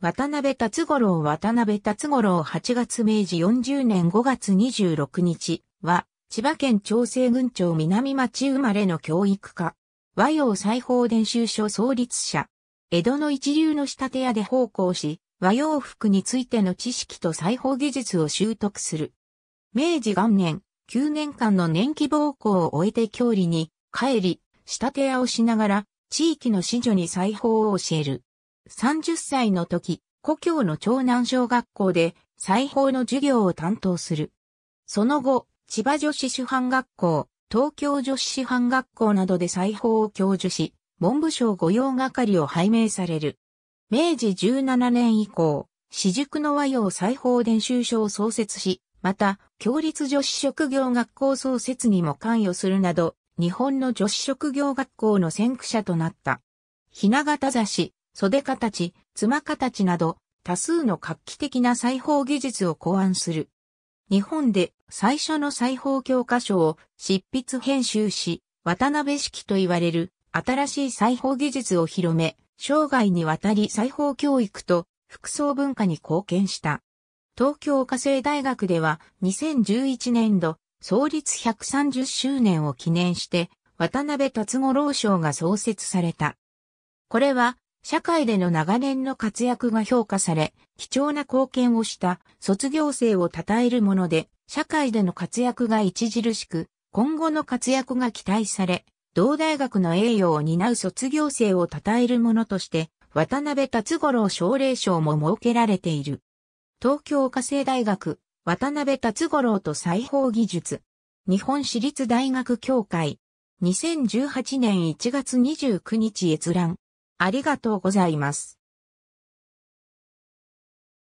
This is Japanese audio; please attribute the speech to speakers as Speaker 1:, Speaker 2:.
Speaker 1: 渡辺達五郎渡辺達五郎8月明治40年5月26日は、千葉県長生郡町南町生まれの教育家。和洋裁縫伝習所創立者。江戸の一流の仕立て屋で奉公し、和洋服についての知識と裁縫技術を習得する。明治元年、9年間の年季奉公を終えて郷里に帰り、仕立て屋をしながら、地域の子女に裁縫を教える。30歳の時、故郷の長南小学校で裁縫の授業を担当する。その後、千葉女子師範学校、東京女子師範学校などで裁縫を教授し、文部省御用係を拝命される。明治17年以降、私塾の和洋裁縫伝習所を創設し、また、共立女子職業学校創設にも関与するなど、日本の女子職業学校の先駆者となった。ひな形雑誌、袖形、妻形など多数の画期的な裁縫技術を考案する。日本で最初の裁縫教科書を執筆編集し、渡辺式と言われる新しい裁縫技術を広め、生涯にわたり裁縫教育と服装文化に貢献した。東京家政大学では2011年度創立130周年を記念して渡辺達五郎賞が創設された。これは社会での長年の活躍が評価され、貴重な貢献をした卒業生を称えるもので、社会での活躍が著しく、今後の活躍が期待され、同大学の栄誉を担う卒業生を称えるものとして、渡辺達五郎奨励賞も設けられている。東京家政大学、渡辺達五郎と裁縫技術。日本私立大学協会。2018年1月29日閲覧。ありがとうございます。